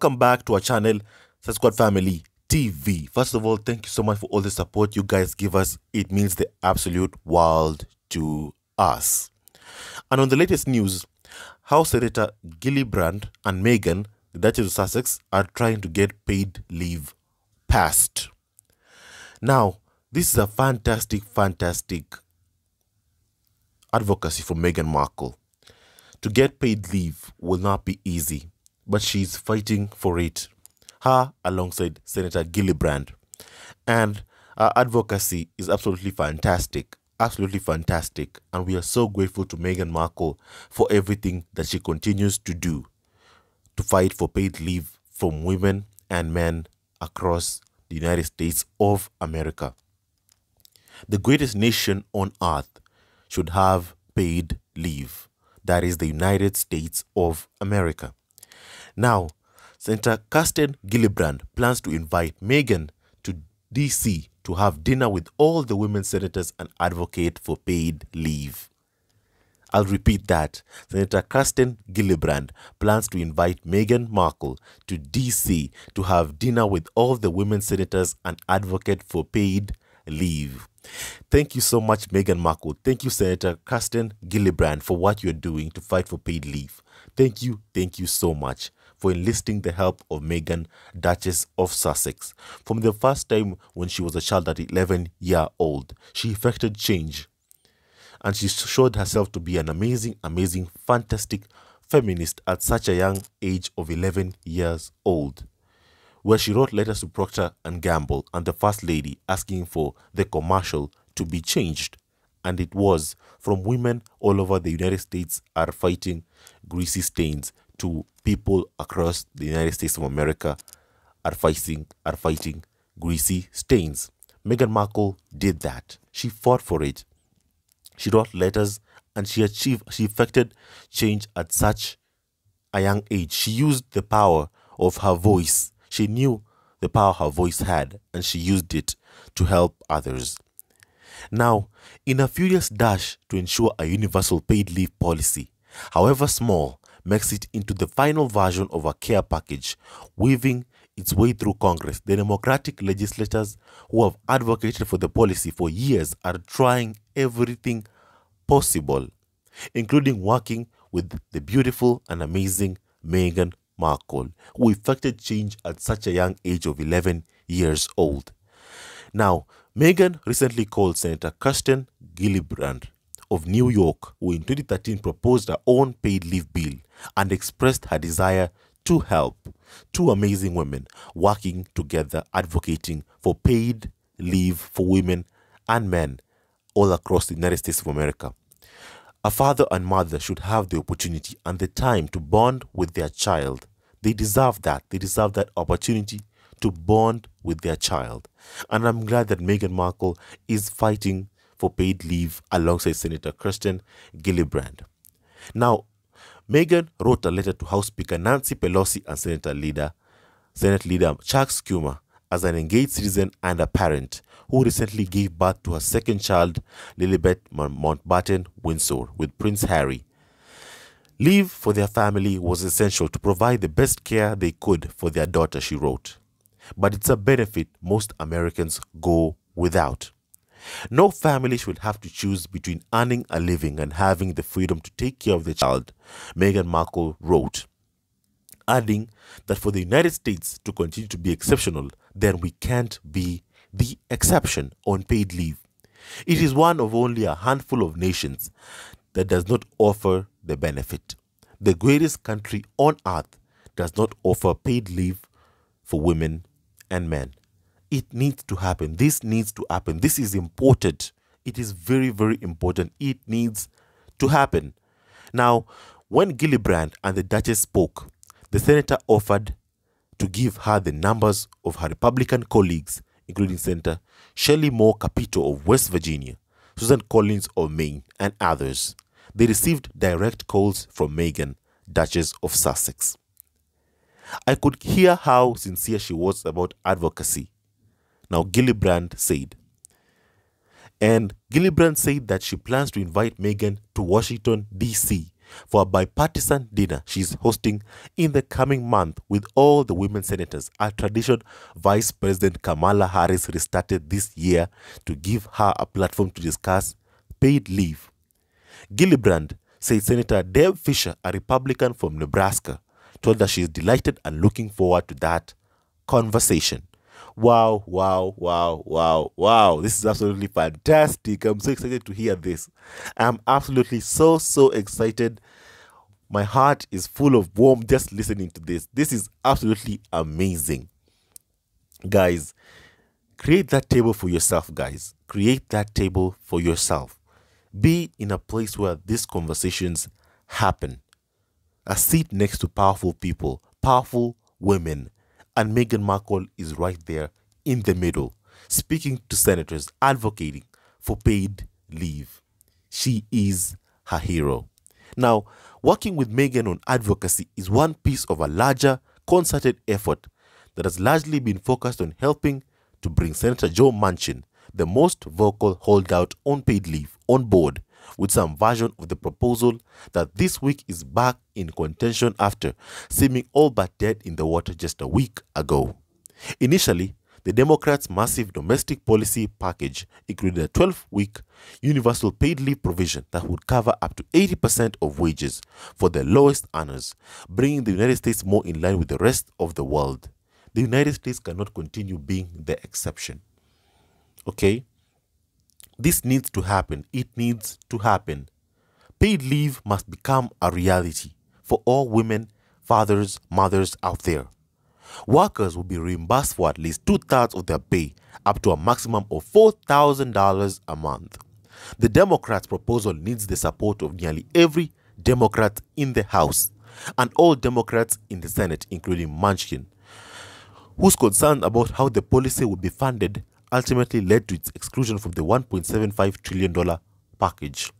welcome back to our channel, Success Family TV. First of all, thank you so much for all the support you guys give us. It means the absolute world to us. And on the latest news, House Editor Gillibrand and Meghan, the Duchess of Sussex, are trying to get paid leave passed. Now, this is a fantastic, fantastic advocacy for Meghan Markle. To get paid leave will not be easy but she's fighting for it. Her alongside Senator Gillibrand. And her advocacy is absolutely fantastic. Absolutely fantastic. And we are so grateful to Meghan Markle for everything that she continues to do to fight for paid leave from women and men across the United States of America. The greatest nation on earth should have paid leave. That is the United States of America. Now, Senator Kirsten Gillibrand plans to invite Megan to DC to have dinner with all the women senators and advocate for paid leave. I'll repeat that. Senator Kirsten Gillibrand plans to invite Meghan Markle to DC to have dinner with all the women senators and advocate for paid leave. Thank you so much, Meghan Markle. Thank you, Senator Kirsten Gillibrand, for what you're doing to fight for paid leave. Thank you, thank you so much for enlisting the help of Meghan, Duchess of Sussex. From the first time when she was a child at 11 years old, she effected change and she showed herself to be an amazing, amazing, fantastic feminist at such a young age of 11 years old where she wrote letters to Procter and Gamble and the First Lady asking for the commercial to be changed. And it was from women all over the United States are fighting greasy stains to people across the United States of America are fighting, are fighting greasy stains. Meghan Markle did that. She fought for it. She wrote letters and she achieved, she effected change at such a young age. She used the power of her voice. She knew the power her voice had and she used it to help others. Now, in a furious dash to ensure a universal paid leave policy, however small, makes it into the final version of a care package, weaving its way through Congress. The Democratic legislators who have advocated for the policy for years are trying everything possible, including working with the beautiful and amazing Meghan Markle, who effected change at such a young age of 11 years old. Now, Meghan recently called Senator Kirsten Gillibrand of New York, who in 2013 proposed her own paid leave bill and expressed her desire to help two amazing women working together advocating for paid leave for women and men all across the United States of America. A father and mother should have the opportunity and the time to bond with their child. They deserve that. They deserve that opportunity to bond with their child. And I'm glad that Meghan Markle is fighting for paid leave alongside Senator Kirsten Gillibrand. Now, Megan wrote a letter to House Speaker Nancy Pelosi and Senator leader, Senate leader Chuck Schumer as an engaged citizen and a parent who recently gave birth to her second child, Lilibet Mountbatten Windsor, with Prince Harry. Leave for their family was essential to provide the best care they could for their daughter, she wrote. But it's a benefit most Americans go without. No family should have to choose between earning a living and having the freedom to take care of their child, Meghan Markle wrote, adding that for the United States to continue to be exceptional, then we can't be the exception on paid leave. It is one of only a handful of nations that does not offer the benefit. The greatest country on earth does not offer paid leave for women and men. It needs to happen. This needs to happen. This is important. It is very, very important. It needs to happen. Now, when Gillibrand and the Duchess spoke, the senator offered to give her the numbers of her Republican colleagues, including Senator Shelley Moore Capito of West Virginia, Susan Collins of Maine, and others. They received direct calls from Meghan, Duchess of Sussex. I could hear how sincere she was about advocacy now, Gillibrand said, and Gillibrand said that she plans to invite Meghan to Washington, D.C. for a bipartisan dinner she's hosting in the coming month with all the women senators, a tradition Vice President Kamala Harris restarted this year to give her a platform to discuss paid leave. Gillibrand said Senator Deb Fisher, a Republican from Nebraska, told her she is delighted and looking forward to that conversation. Wow, wow, wow, wow, wow. This is absolutely fantastic. I'm so excited to hear this. I'm absolutely so, so excited. My heart is full of warmth just listening to this. This is absolutely amazing. Guys, create that table for yourself, guys. Create that table for yourself. Be in a place where these conversations happen. A seat next to powerful people, powerful women, and Meghan Markle is right there in the middle, speaking to senators, advocating for paid leave. She is her hero. Now, working with Meghan on advocacy is one piece of a larger, concerted effort that has largely been focused on helping to bring Senator Joe Manchin, the most vocal holdout on paid leave, on board with some version of the proposal that this week is back in contention after seeming all but dead in the water just a week ago. Initially, the Democrats' massive domestic policy package included a 12 week universal paid leave provision that would cover up to 80% of wages for the lowest earners, bringing the United States more in line with the rest of the world. The United States cannot continue being the exception. Okay? This needs to happen. It needs to happen. Paid leave must become a reality for all women, fathers, mothers out there. Workers will be reimbursed for at least two thirds of their pay, up to a maximum of $4,000 a month. The Democrats' proposal needs the support of nearly every Democrat in the House and all Democrats in the Senate, including Manchin, who's concerned about how the policy will be funded ultimately led to its exclusion from the $1.75 trillion package.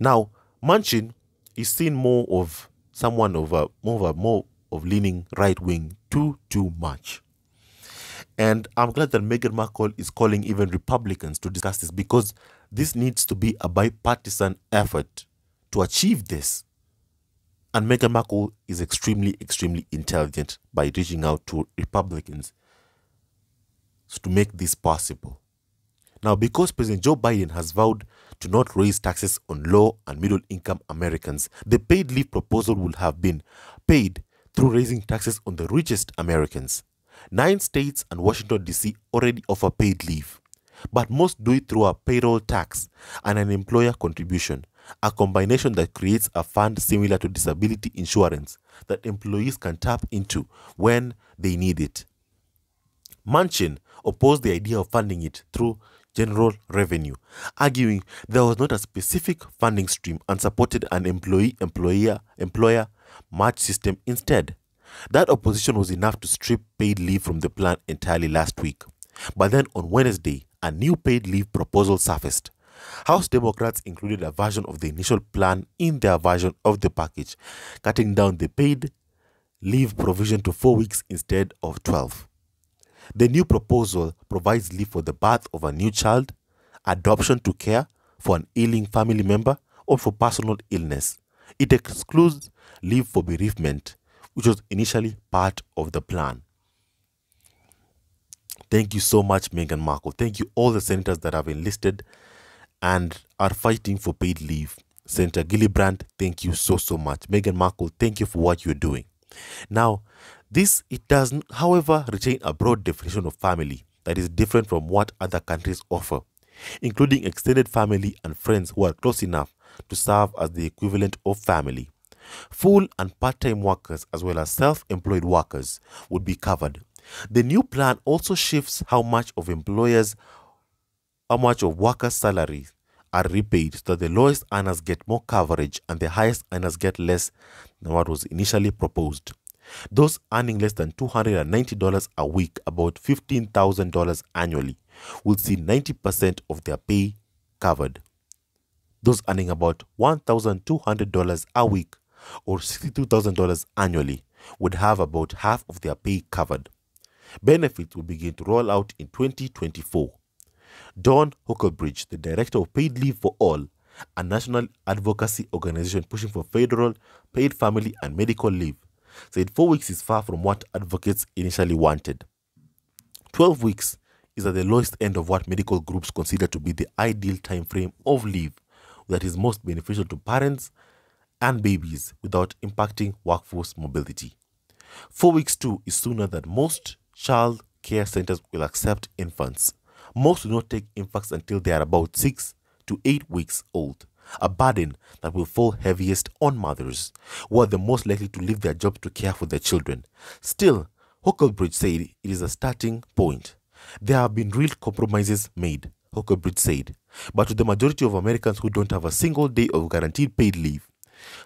Now, Manchin is seen more of someone of a more of, a, more of leaning right wing too too much. And I'm glad that Meghan Markle is calling even Republicans to discuss this because this needs to be a bipartisan effort to achieve this. And Meghan Markle is extremely, extremely intelligent by reaching out to Republicans to make this possible. Now, because President Joe Biden has vowed to not raise taxes on low and middle income Americans, the paid leave proposal would have been paid through raising taxes on the richest Americans. Nine states and Washington, D.C. already offer paid leave, but most do it through a payroll tax and an employer contribution, a combination that creates a fund similar to disability insurance that employees can tap into when they need it. Manchin opposed the idea of funding it through general revenue, arguing there was not a specific funding stream and supported an employee employer employer match system instead. That opposition was enough to strip paid leave from the plan entirely last week. But then on Wednesday, a new paid leave proposal surfaced. House Democrats included a version of the initial plan in their version of the package, cutting down the paid leave provision to four weeks instead of 12. The new proposal provides leave for the birth of a new child, adoption to care for an ailing family member, or for personal illness. It excludes leave for bereavement, which was initially part of the plan. Thank you so much, Meghan Markle. Thank you all the senators that have enlisted and are fighting for paid leave. Senator Gillibrand, thank you so, so much. Meghan Markle, thank you for what you're doing. Now, this, it does, however, retain a broad definition of family that is different from what other countries offer, including extended family and friends who are close enough to serve as the equivalent of family. Full and part-time workers as well as self-employed workers would be covered. The new plan also shifts how much of employers, how much of workers' salaries are repaid so that the lowest earners get more coverage and the highest earners get less than what was initially proposed. Those earning less than $290 a week, about $15,000 annually, will see 90% of their pay covered. Those earning about $1,200 a week or $62,000 annually would have about half of their pay covered. Benefits will begin to roll out in 2024. Don Hucklebridge, the director of Paid Leave for All, a national advocacy organization pushing for federal paid family and medical leave, said four weeks is far from what advocates initially wanted. 12 weeks is at the lowest end of what medical groups consider to be the ideal time frame of leave that is most beneficial to parents and babies without impacting workforce mobility. Four weeks too is sooner than most child care centers will accept infants. Most do not take infants until they are about six to eight weeks old a burden that will fall heaviest on mothers, who are the most likely to leave their jobs to care for their children. Still, Hucklebridge said it is a starting point. There have been real compromises made, Hucklebridge said, but to the majority of Americans who don't have a single day of guaranteed paid leave,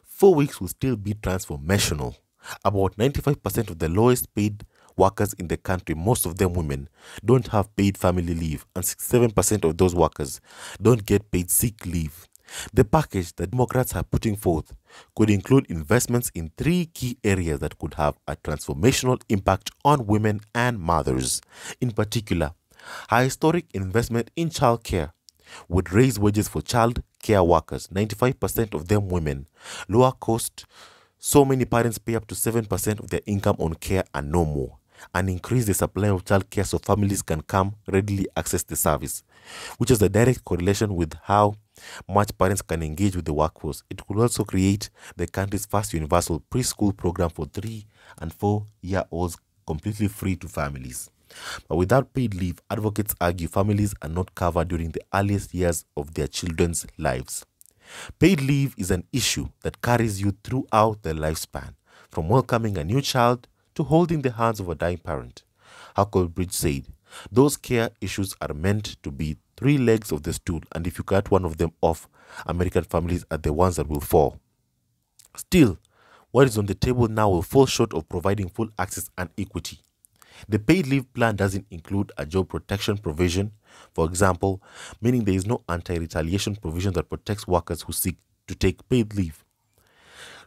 four weeks will still be transformational. About 95% of the lowest paid workers in the country, most of them women, don't have paid family leave, and 67% of those workers don't get paid sick leave. The package that Democrats are putting forth could include investments in three key areas that could have a transformational impact on women and mothers. In particular, a historic investment in child care would raise wages for child care workers, 95% of them women, lower cost, so many parents pay up to 7% of their income on care and no more and increase the supply of childcare so families can come readily access the service, which is a direct correlation with how much parents can engage with the workforce. It could also create the country's first universal preschool program for three and four year olds completely free to families. But without paid leave, advocates argue families are not covered during the earliest years of their children's lives. Paid leave is an issue that carries you throughout the lifespan, from welcoming a new child to holding the hands of a dying parent. Hucklebridge said, Those care issues are meant to be three legs of the stool, and if you cut one of them off, American families are the ones that will fall. Still, what is on the table now will fall short of providing full access and equity. The paid leave plan doesn't include a job protection provision, for example, meaning there is no anti retaliation provision that protects workers who seek to take paid leave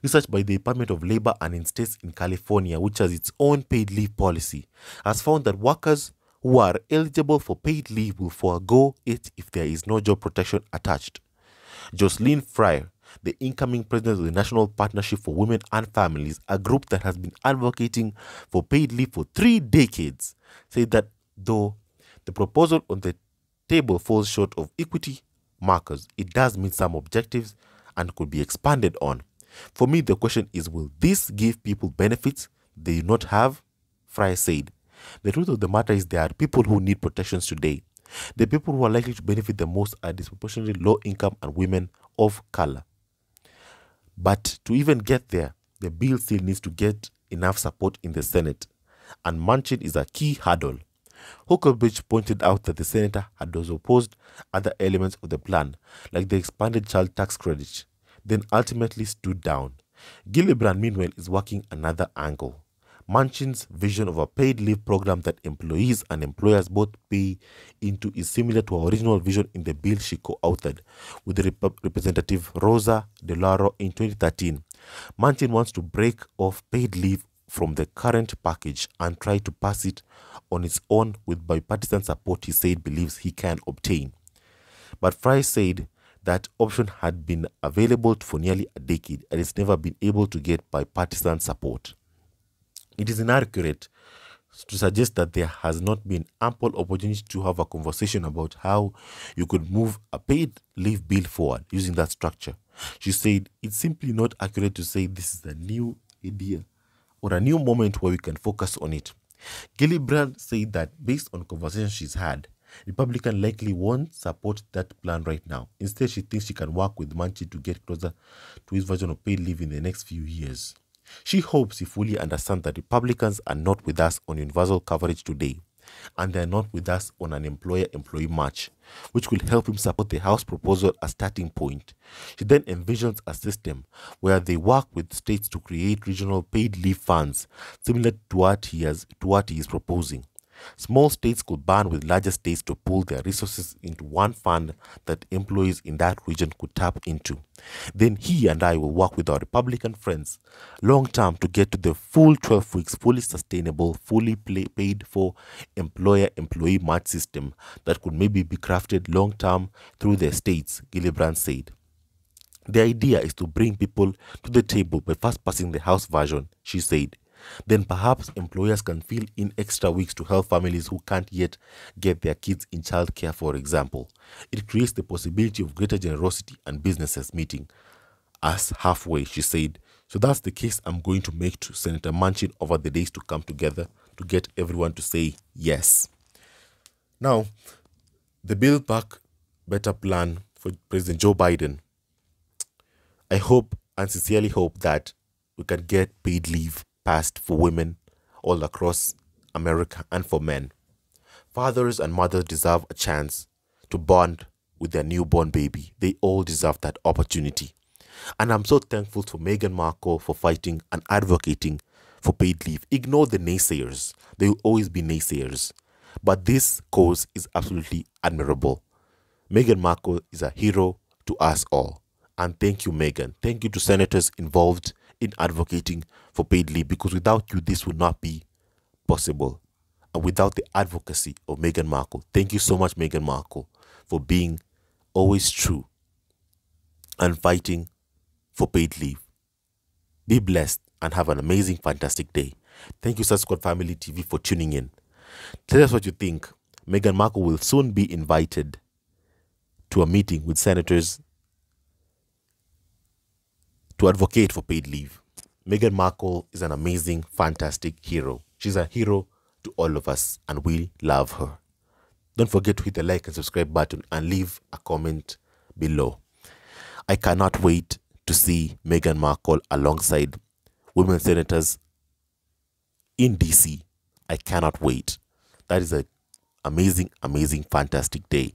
research by the Department of Labor and in states in California, which has its own paid leave policy, has found that workers who are eligible for paid leave will forego it if there is no job protection attached. Jocelyn Fryer, the incoming president of the National Partnership for Women and Families, a group that has been advocating for paid leave for three decades, said that though the proposal on the table falls short of equity markers, it does meet some objectives and could be expanded on. For me, the question is will this give people benefits they do not have? Fryer said. The truth of the matter is there are people who need protections today. The people who are likely to benefit the most are disproportionately low income and women of color. But to even get there, the bill still needs to get enough support in the Senate, and Manchin is a key hurdle. Huckabridge pointed out that the senator had also opposed other elements of the plan, like the expanded child tax credit, then ultimately stood down. Gillibrand, meanwhile, is working another angle. Manchin's vision of a paid leave program that employees and employers both pay into is similar to her original vision in the bill she co-authored with Rep- Representative Rosa DeLauro in 2013. Manchin wants to break off paid leave from the current package and try to pass it on its own with bipartisan support he said believes he can obtain. But Fry said that option had been available for nearly a decade and it's never been able to get bipartisan support. It is inaccurate to suggest that there has not been ample opportunity to have a conversation about how you could move a paid leave bill forward using that structure. She said, It's simply not accurate to say this is a new idea or a new moment where we can focus on it. Gillibrand said that based on conversations she's had, Republican likely won't support that plan right now. Instead, she thinks she can work with Manchi to get closer to his version of paid leave in the next few years. She hopes he fully understands that Republicans are not with us on universal coverage today, and they are not with us on an employer-employee match, which will help him support the House proposal as starting point. She then envisions a system where they work with states to create regional paid leave funds, similar to what he, has, to what he is proposing. Small states could band with larger states to pool their resources into one fund that employees in that region could tap into. Then he and I will work with our Republican friends long term to get to the full 12 weeks, fully sustainable, fully play, paid for employer employee match system that could maybe be crafted long term through the states, Gillibrand said. The idea is to bring people to the table by first passing the House version, she said then perhaps employers can fill in extra weeks to help families who can't yet get their kids in childcare, for example. It creates the possibility of greater generosity and businesses meeting us halfway, she said. So that's the case I'm going to make to Senator Manchin over the days to come together to get everyone to say yes. Now, the Build Back Better plan for President Joe Biden. I hope and sincerely hope that we can get paid leave passed for women all across America and for men. Fathers and mothers deserve a chance to bond with their newborn baby. They all deserve that opportunity. And I'm so thankful to Meghan Markle for fighting and advocating for paid leave. Ignore the naysayers. There will always be naysayers. But this cause is absolutely admirable. Meghan Markle is a hero to us all. And thank you, Meghan. Thank you to senators involved in advocating for paid leave because without you, this would not be possible. And without the advocacy of Meghan Markle, thank you so much, Meghan Markle, for being always true and fighting for paid leave. Be blessed and have an amazing, fantastic day. Thank you, Subscribe Family TV, for tuning in. Tell us what you think. Meghan Markle will soon be invited to a meeting with senators to advocate for paid leave. Meghan Markle is an amazing, fantastic hero. She's a hero to all of us and we love her. Don't forget to hit the like and subscribe button and leave a comment below. I cannot wait to see Meghan Markle alongside women senators in DC. I cannot wait. That is an amazing, amazing, fantastic day.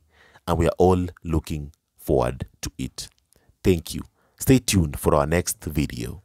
And we are all looking forward to it. Thank you. Stay tuned for our next video.